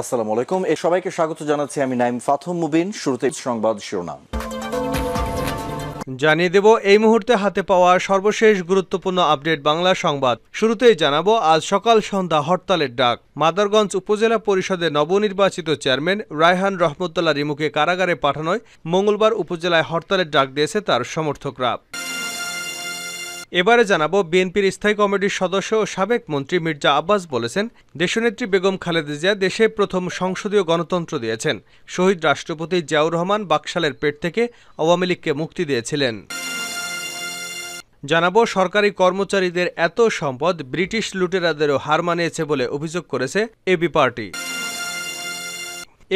আসসালামু আলাইকুম এ সবাইকে স্বাগত জানাচ্ছি আমি নাইম ফাথম মুবিন শুরুতে সংবাদ শিরোনাম জানিয়ে দেব এই মুহূর্তে হাতে পাওয়া সর্বশেষ গুরুত্বপূর্ণ আপডেট বাংলা সংবাদ শুরুতেই জানাবো আজ সকাল সন্ধ্যা হরতালের ডাক মাদারগঞ্জ উপজেলা পরিষদের নবনির্বাচিত চেয়ারম্যান রায়হান রহমতুল্লাহ রিমুকে কারাগারে পাঠানোয় মঙ্গলবার উপজেলায় হরতালের ডাক দিয়েছে তার সমর্থকরা এবারে জানাবো বিএনপির স্থায়ী কমিটির সদস্য ও সাবেক মন্ত্রী মির্জা আব্বাস বলেছেন দেশনেত্রী বেগম খালেদা জিয়া দেশে প্রথম সংসদীয় গণতন্ত্র দিয়েছেন শহীদ রাষ্ট্রপতি জিয়াউর রহমান বাকশালের পেট থেকে আওয়ামী লীগকে মুক্তি দিয়েছিলেন জানাবো সরকারি কর্মচারীদের এত সম্পদ ব্রিটিশ লুটেরাদেরও হার মানিয়েছে বলে অভিযোগ করেছে এবি পার্টি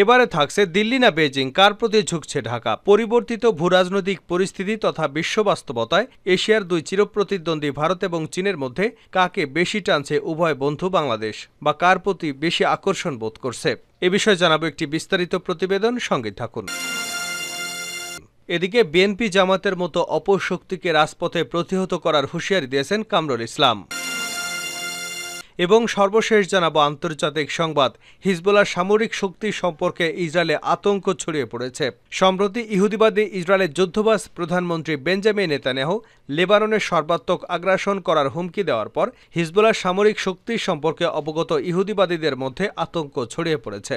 এবারে থাকছে দিল্লি না বেজিং কার প্রতি ঝুঁকছে ঢাকা পরিবর্তিত ভূরাজনৈতিক পরিস্থিতি তথা বিশ্ব বাস্তবতায় এশিয়ার দুই চিরপ্রতিদ্বন্দ্বী ভারত এবং চীনের মধ্যে কাকে বেশি টানছে উভয় বন্ধু বাংলাদেশ বা কার প্রতি বেশি আকর্ষণ বোধ করছে এ বিষয়ে জানাবো একটি বিস্তারিত প্রতিবেদন সঙ্গে থাকুন এদিকে বিএনপি জামাতের মতো অপশক্তিকে রাজপথে প্রতিহত করার হুঁশিয়ারি দিয়েছেন কামরুল ইসলাম এবং সর্বশেষ জানাবো আন্তর্জাতিক সংবাদ হিজবুল্লাহ সামরিক শক্তি সম্পর্কে ইসরায়েলে আতঙ্ক ছড়িয়ে পড়েছে সম্প্রতি ইহুদিবাদী ইসরায়েলের যুদ্ধবাস প্রধানমন্ত্রী বেঞ্জামিন নেতানেহ লেবাননের সর্বাত্মক আগ্রাসন করার হুমকি দেওয়ার পর হিজবুল্লাহ সামরিক শক্তি সম্পর্কে অবগত ইহুদিবাদীদের মধ্যে আতঙ্ক ছড়িয়ে পড়েছে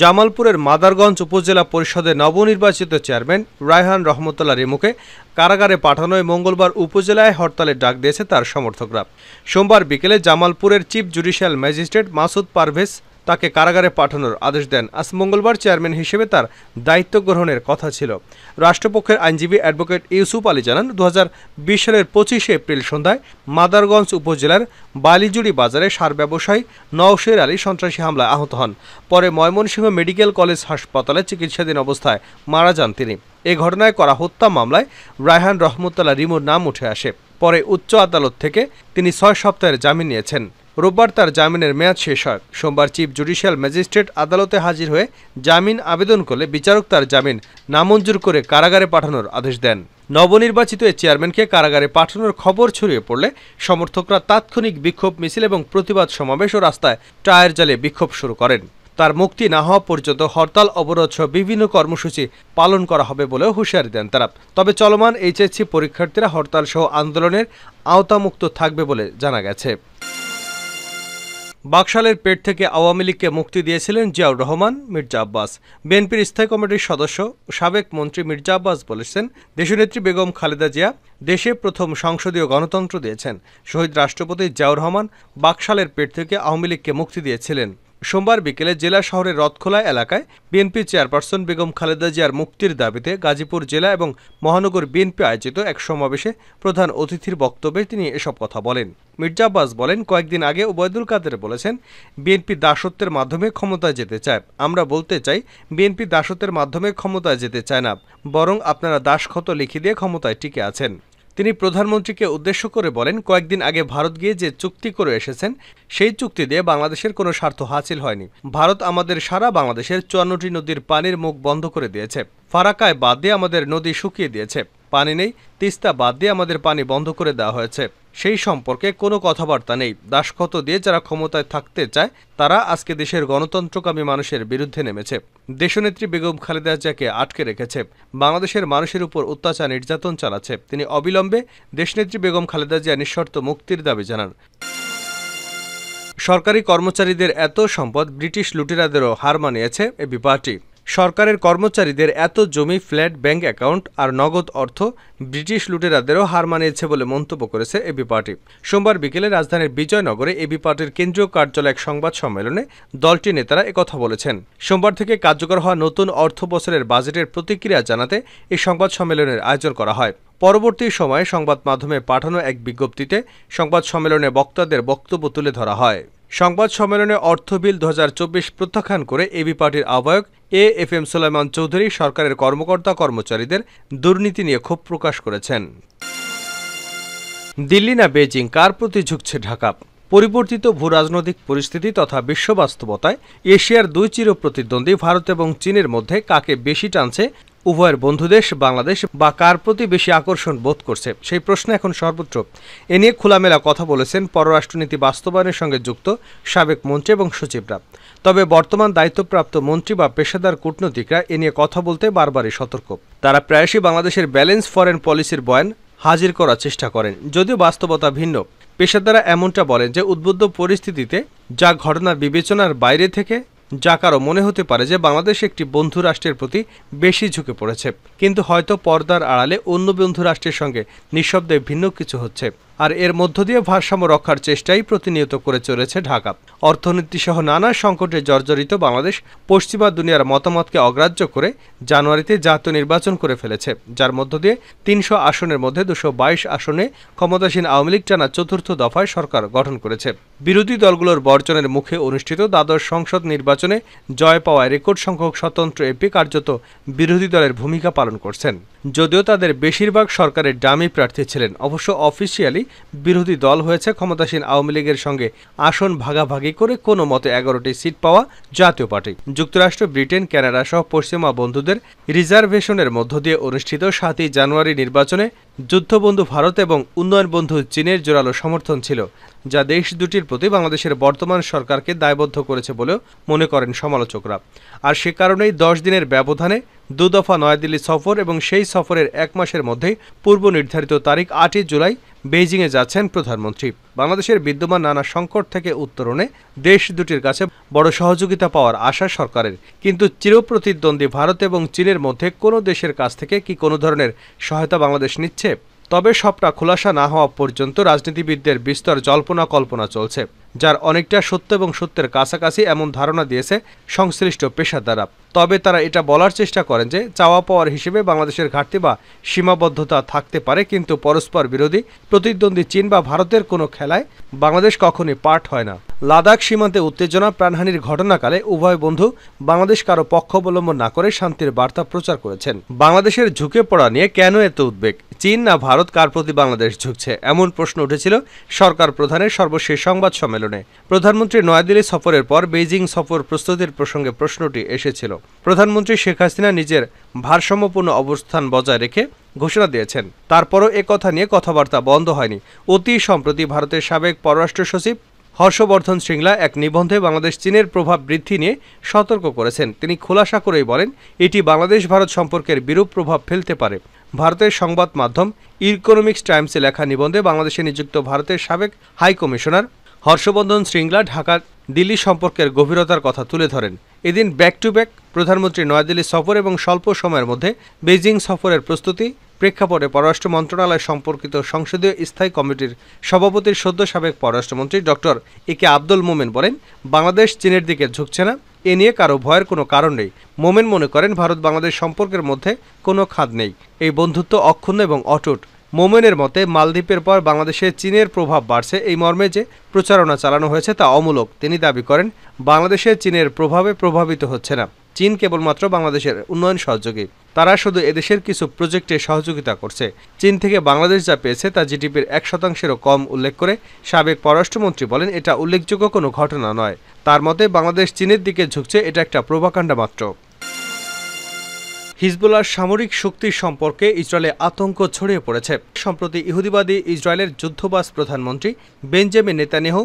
জামালপুরের মাদারগঞ্জ উপজেলা পরিষদের নবনির্বাচিত চেয়ারম্যান রায়হান রহমতুল্লাহ রিমুকে কারাগারে পাঠানোয় মঙ্গলবার উপজেলায় হরতালের ডাক দিয়েছে তার সমর্থকরা সোমবার বিকেলে জামালপুরের chief judicial magistrate Masud Parvez তাকে কারাগারে পাঠানোর আদেশ দেন আজ মঙ্গলবার চেয়ারম্যান হিসেবে তার দায়িত্ব গ্রহণের কথা ছিল রাষ্ট্রপক্ষের আইনজীবী অ্যাডভোকেট ইউসুফ আলী জানান দু সালের পঁচিশে এপ্রিল সন্ধ্যায় মাদারগঞ্জ উপজেলার বালিজুড়ি বাজারে সার ব্যবসায়ী নওশের আলী সন্ত্রাসী হামলায় আহত হন পরে ময়মনসিংহ মেডিকেল কলেজ হাসপাতালে চিকিৎসাধীন অবস্থায় মারা যান তিনি এ ঘটনায় করা হত্যা মামলায় রায়হান রহমতুল্লাহ রিমুর নাম উঠে আসে পরে উচ্চ আদালত থেকে তিনি ছয় সপ্তাহের জামিন নিয়েছেন রোববার তার জামিনের মেয়াদ শেষ হয় সোমবার চিফ জুডিশিয়াল ম্যাজিস্ট্রেট আদালতে হাজির হয়ে জামিন আবেদন করলে বিচারক তার জামিন নামঞ্জুর করে কারাগারে পাঠানোর আদেশ দেন নবনির্বাচিত এ চেয়ারম্যানকে কারাগারে পাঠানোর খবর ছড়িয়ে পড়লে সমর্থকরা তাৎক্ষণিক বিক্ষোভ মিছিল এবং প্রতিবাদ সমাবেশ ও রাস্তায় টায়ার জালে বিক্ষোভ শুরু করেন তার মুক্তি না হওয়া পর্যন্ত হরতাল অবরোধ সহ বিভিন্ন কর্মসূচি পালন করা হবে বলে হুঁশিয়ারি দেন তারা তবে চলমান এইচএসসি পরীক্ষার্থীরা হরতাল সহ আন্দোলনের আওতামুক্ত থাকবে বলে জানা গেছে বাকশালের পেট থেকে আওয়ামী লীগকে মুক্তি দিয়েছিলেন জিয়াউর রহমান মির্জা আব্বাস বিএনপির স্থায়ী কমিটির সদস্য সাবেক মন্ত্রী মির্জা আব্বাস বলেছেন দেশনেত্রী বেগম খালেদা জিয়া দেশে প্রথম সংসদীয় গণতন্ত্র দিয়েছেন শহীদ রাষ্ট্রপতি জিয়াউর রহমান বাকশালের পেট থেকে আওয়ামী লীগকে মুক্তি দিয়েছিলেন সোমবার বিকেলে জেলা শহরের রথখোলা এলাকায় বিএনপি চেয়ারপারসন বেগম খালেদা জিয়ার মুক্তির দাবিতে গাজীপুর জেলা এবং মহানগর বিএনপি আয়োজিত এক সমাবেশে প্রধান অতিথির বক্তব্যে তিনি এসব কথা বলেন মির্জা আব্বাস বলেন কয়েকদিন আগে ওবায়দুল কাদের বলেছেন বিএনপি দাসত্বের মাধ্যমে ক্ষমতায় যেতে চায় আমরা বলতে চাই বিএনপি দাসত্বের মাধ্যমে ক্ষমতায় যেতে চায় না বরং আপনারা দাসক্ষত লিখে দিয়ে ক্ষমতায় টিকে আছেন তিনি প্রধানমন্ত্রীকে উদ্দেশ্য করে বলেন কয়েকদিন আগে ভারত গিয়ে যে চুক্তি করে এসেছেন সেই চুক্তি দিয়ে বাংলাদেশের কোনো স্বার্থ হাসিল হয়নি ভারত আমাদের সারা বাংলাদেশের চুয়ান্নটি নদীর পানির মুখ বন্ধ করে দিয়েছে ফারাকায় বাদ দিয়ে আমাদের নদী শুকিয়ে দিয়েছে পানি নেই তিস্তা বাদ দিয়ে আমাদের পানি বন্ধ করে দেওয়া হয়েছে সেই সম্পর্কে কোনো কথাবার্তা নেই দাসক্ষত দিয়ে যারা ক্ষমতায় থাকতে চায় তারা আজকে দেশের গণতন্ত্রকামী মানুষের বিরুদ্ধে নেমেছে দেশনেত্রী বেগম খালেদা জিয়াকে আটকে রেখেছে বাংলাদেশের মানুষের উপর অত্যাচার নির্যাতন চালাচ্ছে তিনি অবিলম্বে দেশনেত্রী বেগম খালেদা জিয়া নিঃশর্ত মুক্তির দাবি জানান সরকারি কর্মচারীদের এত সম্পদ ব্রিটিশ লুটেরাদেরও হার মানিয়েছে এবি পার্টি সরকারের কর্মচারীদের এত জমি ফ্ল্যাট ব্যাংক অ্যাকাউন্ট আর নগদ অর্থ ব্রিটিশ লুটেরাদেরও হার মানিয়েছে বলে মন্তব্য করেছে এবি পার্টি সোমবার বিকেলে রাজধানীর বিজয়নগরে এবি পার্টির কেন্দ্রীয় কার্যালয় এক সংবাদ সম্মেলনে দলটির নেতারা একথা বলেছেন সোমবার থেকে কার্যকর হওয়া নতুন অর্থ বছরের বাজেটের প্রতিক্রিয়া জানাতে এই সংবাদ সম্মেলনের আয়োজন করা হয় পরবর্তী সময়ে সংবাদ মাধ্যমে পাঠানো এক বিজ্ঞপ্তিতে সংবাদ সম্মেলনে বক্তাদের বক্তব্য তুলে ধরা হয় সংবাদ সম্মেলনে অর্থ বিল দু প্রত্যাখ্যান করে এবি পার্টির আহ্বায়ক A F M Solaiman Chowdhury সরকারের কর্মকর্তা কর্মচারীদের দুর্নীতি নিয়ে ক্ষোভ প্রকাশ করেছেন দিল্লি না বেজিং কার প্রতি ঝুঁকছে ঢাকা পরিবর্তিত ভূরাজনৈতিক পরিস্থিতি তথা বিশ্ব বাস্তবতায় এশিয়ার দুই চির প্রতিদ্বন্দ্বী ভারত এবং চীনের মধ্যে কাকে বেশি টানছে উভয়ের বন্ধুদেশ বাংলাদেশ বা কার প্রতি বেশি আকর্ষণ বোধ করছে সেই প্রশ্ন এখন সর্বোচ্চ এ নিয়ে খোলামেলা কথা বলেছেন পররাষ্ট্রনীতি বাস্তবায়নের সঙ্গে যুক্ত সাবেক মন্ত্রী এবং সচিবরা তবে বর্তমান দায়িত্বপ্রাপ্ত মন্ত্রী বা পেশাদার কূটনীতিকরা এ নিয়ে কথা বলতে বারবারই সতর্ক তারা প্রায়শই বাংলাদেশের ব্যালেন্স ফরেন পলিসির বয়ান হাজির করার চেষ্টা করেন যদিও বাস্তবতা ভিন্ন পেশাদারা এমনটা বলেন যে উদ্বুদ্ধ পরিস্থিতিতে যা ঘটনা বিবেচনার বাইরে থেকে যা কারো মনে হতে পারে যে বাংলাদেশ একটি বন্ধু রাষ্ট্রের প্রতি বেশি ঝুঁকে পড়েছে কিন্তু হয়তো পর্দার আড়ালে অন্য বন্ধু রাষ্ট্রের সঙ্গে নিঃশব্দে ভিন্ন কিছু হচ্ছে আর এর মধ্য দিয়ে ভারসাম্য রক্ষার চেষ্টাই প্রতিনিয়ত করে চলেছে ঢাকা অর্থনীতিসহ নানা সংকটে জর্জরিত বাংলাদেশ পশ্চিমা দুনিয়ার মতামতকে অগ্রাহ্য করে জানুয়ারিতে জাতীয় নির্বাচন করে ফেলেছে যার মধ্য দিয়ে তিনশো আসনের মধ্যে দুশো আসনে ক্ষমতাসীন আওয়ামী লীগ টানা চতুর্থ দফায় সরকার গঠন করেছে বিরোধী দলগুলোর বর্জনের মুখে অনুষ্ঠিত দ্বাদশ সংসদ নির্বাচনে জয় পাওয়ায় রেকর্ড সংখ্যক স্বতন্ত্র এপি কার্যত বিরোধী দলের ভূমিকা পালন করছেন যদিও তাদের বেশিরভাগ সরকারের ডামি প্রার্থী ছিলেন অবশ্য অফিসিয়ালি বিরোধী দল হয়েছে ক্ষমতাসীন আওয়ামী লীগের সঙ্গে আসন ভাগাভাগি করে কোনো মতে এগারোটি সিট পাওয়া জাতীয় পার্টি যুক্তরাষ্ট্র ব্রিটেন কানাডা সহ পশ্চিমা বন্ধুদের রিজার্ভেশনের মধ্য দিয়ে অনুষ্ঠিত সাতই জানুয়ারি নির্বাচনে যুদ্ধবন্ধু ভারত এবং উন্নয়ন বন্ধু চীনের জোরালো সমর্থন ছিল যা দেশ দুটির প্রতি বাংলাদেশের বর্তমান সরকারকে দায়বদ্ধ করেছে বলেও মনে করেন সমালোচকরা আর সে কারণেই দশ দিনের ব্যবধানে দুদফা নয়াদিল্লি সফর এবং সেই সফরের এক মাসের মধ্যেই পূর্ব নির্ধারিত তারিখ আটই জুলাই বেইজিংয়ে যাচ্ছেন প্রধানমন্ত্রী বাংলাদেশের বিদ্যমান নানা সংকট থেকে উত্তরণে দেশ দুটির কাছে বড় সহযোগিতা পাওয়ার আশা সরকারের কিন্তু চিরপ্রতিদ্বন্দ্বী ভারত এবং চীনের মধ্যে কোনো দেশের কাছ থেকে কি কোনো ধরনের সহায়তা বাংলাদেশ নিচ্ছে তবে সবটা খোলাসা না হওয়া পর্যন্ত রাজনীতিবিদদের বিস্তর জল্পনা কল্পনা চলছে যার অনেকটা সত্য এবং সত্যের কাছাকাছি এমন ধারণা দিয়েছে সংশ্লিষ্ট পেশাদারা তবে তারা এটা বলার চেষ্টা করেন যে চাওয়া পাওয়ার হিসেবে বাংলাদেশের ঘাটতি বা সীমাবদ্ধতা থাকতে পারে কিন্তু পরস্পর বিরোধী প্রতিদ্বন্দ্বী চীন বা ভারতের কোনো খেলায় বাংলাদেশ কখনই পাঠ হয় না লাদাখ সীমান্তে উত্তেজনা প্রাণহানির ঘটনাকালে উভয় বন্ধু বাংলাদেশ কারো পক্ষ অবলম্বন না করে শান্তির বার্তা প্রচার করেছেন বাংলাদেশের ঝুঁকে পড়া নিয়ে কেন এত উদ্বেগ চীন না ভারত কার প্রতি বাংলাদেশ ঝুঁকছে এমন প্রশ্ন উঠেছিল সরকার প্রধানের সর্বশেষ সংবাদ সম্মেলনে প্রধানমন্ত্রী নয়াদিল্লি সফরের পর বেইজিং সফর প্রস্তুতির প্রসঙ্গে প্রশ্নটি এসেছিল প্রধানমন্ত্রী শেখ হাসিনা নিজের ভারসাম্যপূর্ণ অবস্থান বজায় রেখে ঘোষণা দিয়েছেন তারপরও এ কথা নিয়ে কথাবার্তা বন্ধ হয়নি অতি সম্প্রতি ভারতের সাবেক পররাষ্ট্র সচিব হর্ষবর্ধন শৃঙ্গলা এক নিবন্ধে বাংলাদেশ চীনের প্রভাব বৃদ্ধি নিয়ে সতর্ক করেছেন তিনি খোলাসা করেই বলেন এটি বাংলাদেশ ভারত সম্পর্কের বিরূপ প্রভাব ফেলতে পারে ভারতের সংবাদ মাধ্যম ইকোনমিক্স টাইমসে লেখা নিবন্ধে বাংলাদেশে নিযুক্ত ভারতের সাবেক হাই কমিশনার হর্ষবর্ধন শৃঙ্গলা ঢাকা দিল্লি সম্পর্কের গভীরতার কথা তুলে ধরেন এদিন ব্যাক টু ব্যাক প্রধানমন্ত্রী নয়াদিল্লি সফর এবং স্বল্প সময়ের মধ্যে বেজিং সফরের প্রস্তুতি প্রেক্ষাপটে পররাষ্ট্র মন্ত্রণালয় সম্পর্কিত সংসদীয় স্থায়ী কমিটির সভাপতির সদ্য সাবেক পররাষ্ট্রমন্ত্রী ডক্টর এ কে আব্দুল মোমেন বলেন বাংলাদেশ চীনের দিকে ঝুঁকছে না এ নিয়ে কারো ভয়ের কোনো কারণ নেই মোমেন মনে করেন ভারত বাংলাদেশ সম্পর্কের মধ্যে কোনো খাদ নেই এই বন্ধুত্ব অক্ষুণ্ণ এবং অটুট মোমেনের মতে মালদ্বীপের পর বাংলাদেশে চীনের প্রভাব বাড়ছে এই মর্মে যে প্রচারণা চালানো হয়েছে তা অমূলক তিনি দাবি করেন বাংলাদেশে চীনের প্রভাবে প্রভাবিত হচ্ছে না চীন কেবলমাত্র বাংলাদেশের উন্নয়ন সহযোগী তারা শুধু এদেশের কিছু প্রজেক্টে সহযোগিতা করছে চীন থেকে বাংলাদেশ যা পেয়েছে তা জিডিপির এক শতাংশেরও কম উল্লেখ করে সাবেক পররাষ্ট্রমন্ত্রী বলেন এটা উল্লেখযোগ্য কোনো ঘটনা নয় তার মতে বাংলাদেশ চীনের দিকে ঝুঁকছে এটা একটা প্রভাকাণ্ড মাত্র হিজবুল্লার সামরিক শক্তি সম্পর্কে ইসরায়েলে আতঙ্ক ছড়িয়ে পড়েছে সম্প্রতি ইহুদিবাদী ইসরায়েলের যুদ্ধবাস প্রধানমন্ত্রী বেঞ্জামিন নেতানেহ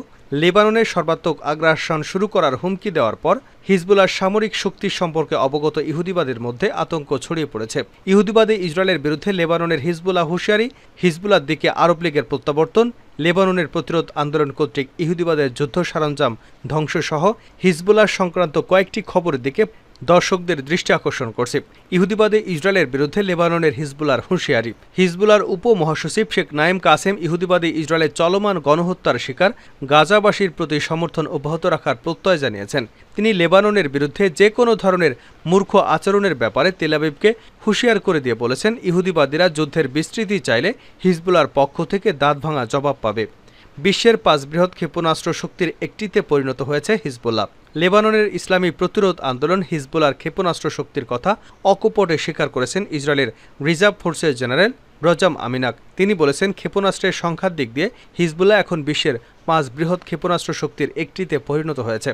লেবাননের সর্বাত্মক আগ্রাসন শুরু করার হুমকি দেওয়ার পর হিজবুল্লার সামরিক শক্তি সম্পর্কে অবগত ইহুদিবাদের মধ্যে আতঙ্ক ছড়িয়ে পড়েছে ইহুদিবাদী ইসরায়েলের বিরুদ্ধে লেবাননের হিজবুল্লাহ হুশিয়ারি হিজবুল্লার দিকে আরব লীগের প্রত্যাবর্তন লেবাননের প্রতিরোধ আন্দোলন কর্তৃক ইহুদিবাদের যুদ্ধ সরঞ্জাম ধ্বংসসহ হিজবুল্লাহ সংক্রান্ত কয়েকটি খবরের দিকে দর্শকদের দৃষ্টি আকর্ষণ করছে ইহুদিবাদে ইসরায়েলের বিরুদ্ধে লেবাননের হিজবুলার হুঁশিয়ারি হিজবুলার উপমহাসচিব শেখ নাইম কাসেম ইহুদিবাদে ইসরায়েলের চলমান গণহত্যার শিকার গাজাবাসীর প্রতি সমর্থন অব্যাহত রাখার প্রত্যয় জানিয়েছেন তিনি লেবাননের বিরুদ্ধে যে কোনো ধরনের মূর্খ আচরণের ব্যাপারে তেলাবিবকে হুঁশিয়ার করে দিয়ে বলেছেন ইহুদিবাদীরা যুদ্ধের বিস্তৃতি চাইলে হিজবুলার পক্ষ থেকে দাঁত ভাঙা জবাব পাবে বিশ্বের পাঁচ বৃহৎ ক্ষেপণাস্ত্র শক্তির একটিতে পরিণত হয়েছে হিজবুল্লাহ লেবাননের ইসলামী প্রতিরোধ আন্দোলন হিজবুলার ক্ষেপণাস্ত্র শক্তির কথা অকপটে স্বীকার করেছেন ইসরায়েলের রিজার্ভ ফোর্সের জেনারেল রজাম আমিনাক তিনি বলেছেন ক্ষেপণাস্ত্রের সংখ্যার দিক দিয়ে হিজবুল্লাহ এখন বিশ্বের পাঁচ বৃহৎ ক্ষেপণাস্ত্র শক্তির একটিতে পরিণত হয়েছে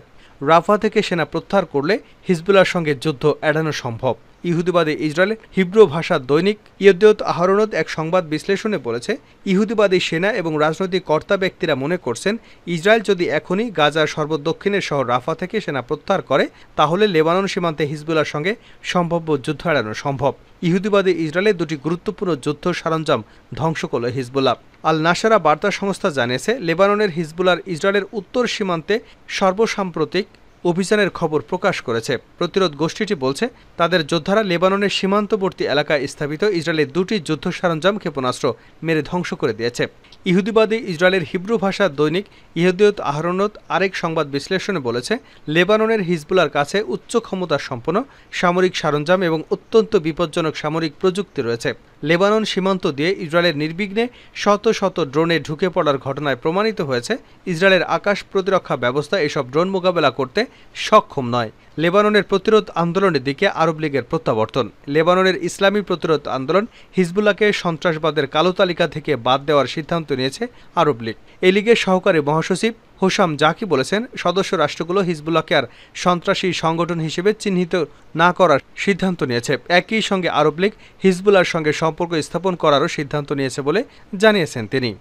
রাফা থেকে সেনা প্রত্যাহার করলে হিজবুল্লার সঙ্গে যুদ্ধ এড়ানো সম্ভব ইহুদিবাদী ইসরায়েল হিব্রু ভাষার দৈনিক ইয়দ্যত আহরণত এক সংবাদ বিশ্লেষণে বলেছে ইহুদিবাদী সেনা এবং রাজনৈতিক কর্তা ব্যক্তিরা মনে করছেন ইসরায়েল যদি এখনই গাজার সর্বদক্ষিণের শহর রাফা থেকে সেনা প্রত্যাহার করে তাহলে লেবানন সীমান্তে হিজবুলার সঙ্গে সম্ভাব্য যুদ্ধ এড়ানো সম্ভব ইহুদিবাদী ইসরায়েলের দুটি গুরুত্বপূর্ণ যুদ্ধ সরঞ্জাম ধ্বংস করল হিজবুল্লাহ আল নাসারা বার্তা সংস্থা জানিয়েছে লেবাননের হিজবুলার ইসরায়েলের উত্তর সীমান্তে সর্বসাম্প্রতিক অভিযানের খবর প্রকাশ করেছে প্রতিরোধ গোষ্ঠীটি বলছে তাদের যোদ্ধারা লেবাননের সীমান্তবর্তী এলাকায় স্থাপিত ইসরায়েলের দুটি যুদ্ধ সরঞ্জাম ক্ষেপণাস্ত্র মেরে ধ্বংস করে দিয়েছে ইহুদিবাদী ইসরায়েলের হিব্রু ভাষা দৈনিক ইহুদিয়ত আহরণত আরেক সংবাদ বিশ্লেষণে বলেছে লেবাননের হিজবুলার কাছে উচ্চ ক্ষমতা সম্পন্ন সামরিক সরঞ্জাম এবং অত্যন্ত বিপজ্জনক সামরিক প্রযুক্তি রয়েছে লেবানন সীমান্ত দিয়ে ইসরায়েলের নির্বিঘ্নে শত শত ড্রোনে ঢুকে পড়ার ঘটনায় প্রমাণিত হয়েছে ইসরায়েলের আকাশ প্রতিরক্ষা ব্যবস্থা এসব ড্রোন মোকাবেলা করতে সক্ষম নয় লেবাননের প্রতিরোধ আন্দোলনের দিকে আরব লীগের প্রত্যাবর্তন লেবাননের ইসলামী প্রতিরোধ আন্দোলন হিজবুল্লাকে সন্ত্রাসবাদের কালো তালিকা থেকে বাদ দেওয়ার সিদ্ধান্ত নিয়েছে আরব লীগ এ লীগের সহকারী মহাসচিব হোসাম জাকি বলেছেন সদস্য রাষ্ট্রগুলো হিজবুল্লাকে আর সন্ত্রাসী সংগঠন হিসেবে চিহ্নিত না করার সিদ্ধান্ত নিয়েছে একই সঙ্গে আরব লীগ হিজবুল্লার সঙ্গে সম্পর্ক স্থাপন করারও সিদ্ধান্ত নিয়েছে বলে জানিয়েছেন তিনি